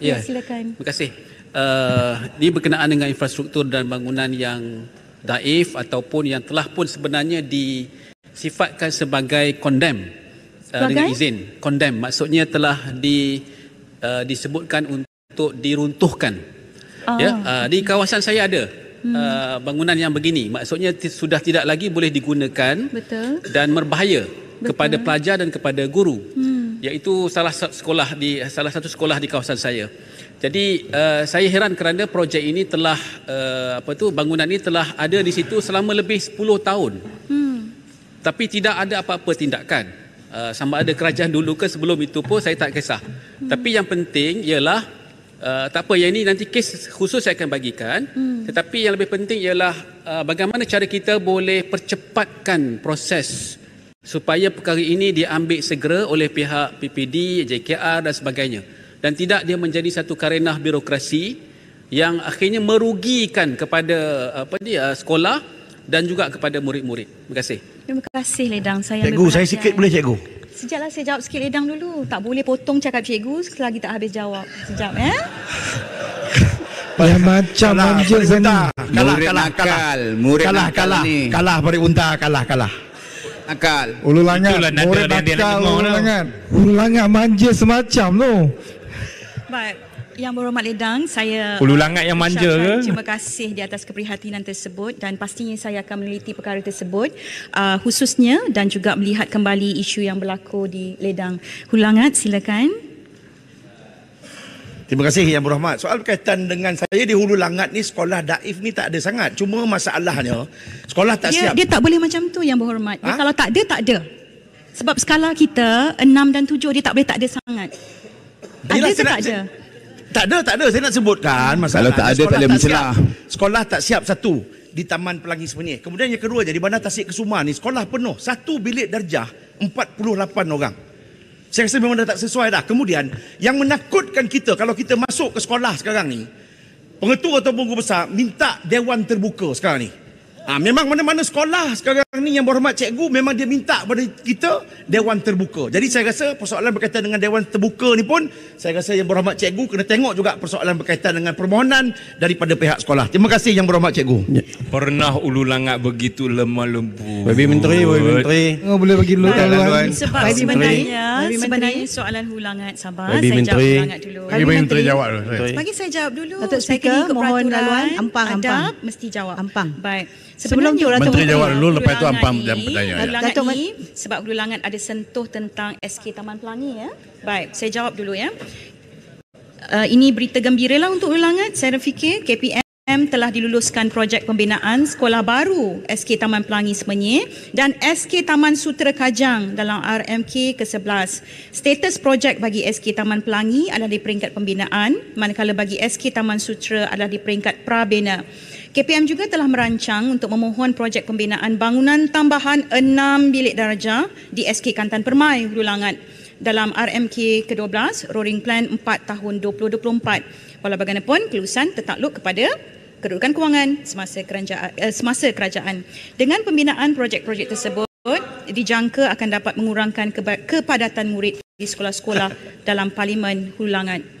Ya, ya, silakan. Terima kasih. Uh, ini berkenaan dengan infrastruktur dan bangunan yang daif ataupun yang telah pun sebenarnya disifatkan sebagai kondem Uh, dengan izin. Kondem maksudnya telah di, uh, disebutkan untuk diruntuhkan. Oh. Ya, uh, di kawasan saya ada. Uh, bangunan yang begini maksudnya sudah tidak lagi boleh digunakan Betul. dan berbahaya Betul. kepada pelajar dan kepada guru. Hmm iaitu salah satu sekolah di salah satu sekolah di kawasan saya. Jadi uh, saya heran kerana projek ini telah uh, apa tu bangunan ini telah ada di situ selama lebih 10 tahun. Hmm. Tapi tidak ada apa-apa tindakan. Uh, sama ada kerajaan dulu ke sebelum itu pun saya tak kisah. Hmm. Tapi yang penting ialah uh, tak apa yang ini nanti kes khusus saya akan bagikan. Hmm. Tetapi yang lebih penting ialah uh, bagaimana cara kita boleh percepatkan proses supaya perkara ini diambil segera oleh pihak PPD, JKR dan sebagainya dan tidak dia menjadi satu karenah birokrasi yang akhirnya merugikan kepada apa dia uh, sekolah dan juga kepada murid-murid. Terima kasih. Terima kasih Ledang. Saya Cikgu, saya sikit boleh cikgu? Sejaklah saya jawab sikit Ledang dulu. Tak boleh potong cakap cikgu selagi tak habis jawab. Sejak ya. Eh? Ya macam kalah, manja sana. Kalah, kalah, kalah. Murid kalah, kalah, kalah. Kalah, kalah. Kalah, kalah. Kalah, kalah akal. Ulu langat. Itulah nada Murid yang dia nak dengar. Ulu langat. Ulu langat manja semacam tu. Baik. Yang berhormat Ledang, saya Ulu langat yang manja ke? Terima kasih di atas keprihatinan tersebut dan pastinya saya akan meneliti perkara tersebut uh, khususnya dan juga melihat kembali isu yang berlaku di Ledang. Hulangat, silakan. Silakan. Terima kasih Yang Berhormat. Soal berkaitan dengan saya di Hulu Langat ni sekolah daif ni tak ada sangat. Cuma masalahnya sekolah tak dia, siap. Dia tak boleh macam tu Yang Berhormat. Ha? kalau tak ada, tak ada. Sebab skala kita 6 dan 7 dia tak boleh tak ada sangat. Ada Yalah, tak ada? tak ada, tak ada. Saya nak sebutkan masalah. Kalau tak ada, tak ada mencelah. Sekolah tak siap satu di Taman Pelangi sebenarnya. Kemudian yang kedua jadi mana Tasik Kesuma ni sekolah penuh. Satu bilik darjah 48 orang. Saya rasa memang dah tak sesuai dah. Kemudian, yang menakutkan kita kalau kita masuk ke sekolah sekarang ni, pengetua atau guru besar minta dewan terbuka sekarang ni. Ha, memang mana-mana sekolah sekarang ni yang berhormat cikgu memang dia minta pada kita dewan terbuka. Jadi saya rasa persoalan berkaitan dengan dewan terbuka ni pun saya rasa yang berhormat cikgu kena tengok juga persoalan berkaitan dengan permohonan daripada pihak sekolah. Terima kasih yang berhormat cikgu. Ya. Pernah ulu langat begitu lemah lembut. Baby menteri, baby menteri. Oh, boleh bagi dulu kalau sebab sebenarnya baby menteri. sebenarnya soalan ulu sabar saya jawab ulu dulu. Baby, menteri. menteri jawab dulu. Bagi saya jawab dulu. Datuk saya kini ikut peraturan. Ampang, ampang. mesti jawab. Ampang. Baik. Sebelum tu orang Menteri jawab dulu lepas tu ampam jam bertanya. Dato ya. sebab gululangan ada sentuh tentang SK Taman Pelangi ya. Baik, saya jawab dulu ya. Uh, ini berita gembira lah untuk Ulangat. Saya fikir KPM telah diluluskan projek pembinaan sekolah baru SK Taman Pelangi Semenyih dan SK Taman Sutera Kajang dalam RMK ke-11. Status projek bagi SK Taman Pelangi adalah di peringkat pembinaan manakala bagi SK Taman Sutera adalah di peringkat prabina. KPM juga telah merancang untuk memohon projek pembinaan bangunan tambahan 6 bilik darjah di SK Kantan Permai Hulu Langat dalam RMK ke-12 Roaring Plan 4 tahun 2024. Walau bagaimanapun kelulusan tertakluk kepada kedudukan kewangan semasa kerajaan, eh, semasa kerajaan. Dengan pembinaan projek-projek tersebut, dijangka akan dapat mengurangkan kepadatan murid di sekolah-sekolah dalam Parlimen Hulu Langat.